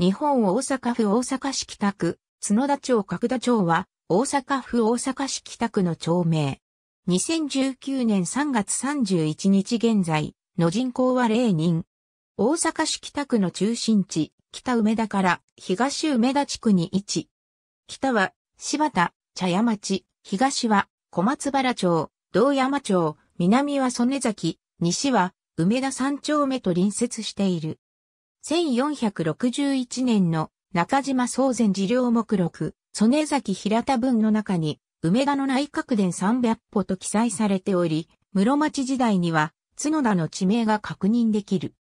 日本大阪府大阪市北区、角田町角田町は、大阪府大阪市北区の町名。2019年3月31日現在の人口は0人。大阪市北区の中心地、北梅田から東梅田地区に位置。北は柴田、茶屋町、東は小松原町、道山町、南は曽根崎、西は梅田三丁目と隣接している。1461年の中島総前寺領目録、曽根崎平田文の中に、梅田の内閣殿300歩と記載されており、室町時代には、角田の地名が確認できる。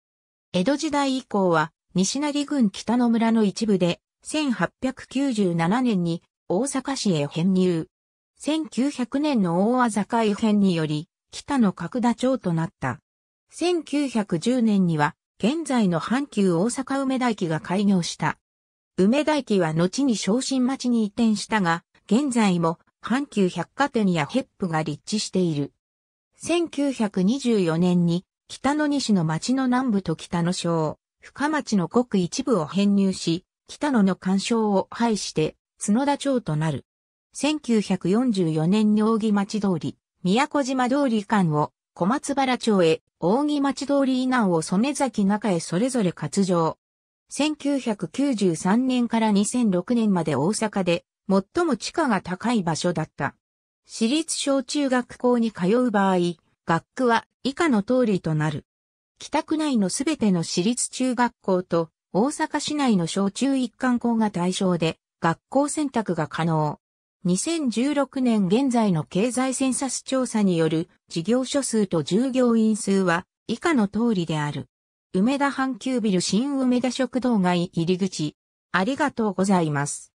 江戸時代以降は、西成郡北の村の一部で、1897年に大阪市へ編入。1900年の大和坂改編により、北の角田町となった。1910年には、現在の阪急大阪梅田駅が開業した。梅田駅は後に昇進町に移転したが、現在も阪急百貨店やヘップが立地している。1924年に北の西の町の南部と北の省、深町の国一部を編入し、北野の干渉を廃して、角田町となる。1944年に扇町通り、宮古島通り間を小松原町へ、大木町通り以南を染崎中へそれぞれ活場。1993年から2006年まで大阪で最も地価が高い場所だった。私立小中学校に通う場合、学区は以下の通りとなる。北区内のすべての私立中学校と大阪市内の小中一貫校が対象で学校選択が可能。2016年現在の経済センサス調査による事業所数と従業員数は以下の通りである。梅田阪急ビル新梅田食堂街入り口。ありがとうございます。